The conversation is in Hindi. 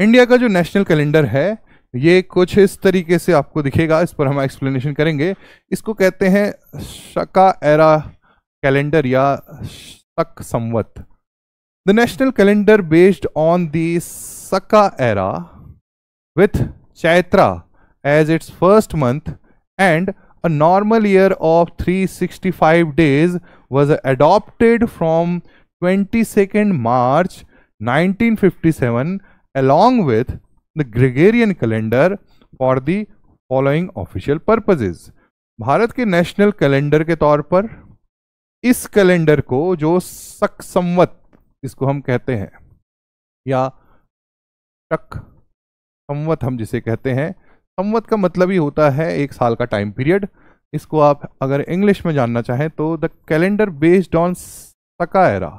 इंडिया का जो नेशनल कैलेंडर है ये कुछ इस तरीके से आपको दिखेगा इस पर हम एक्सप्लेनेशन करेंगे इसको कहते हैं शका एरा कैलेंडर या Saka Samvat the national calendar based on the Saka era with Chaitra as its first month and a normal year of 365 days was adopted from 22nd March 1957 along with the Gregorian calendar for the following official purposes. Bharat के नेशनल कैलेंडर के तौर पर इस कैलेंडर को जो सक संवत जिसको हम कहते हैं या टक संवत हम जिसे कहते हैं संवत का मतलब ही होता है एक साल का टाइम पीरियड इसको आप अगर इंग्लिश में जानना चाहें तो द कैलेंडर बेस्ड ऑन सकायरा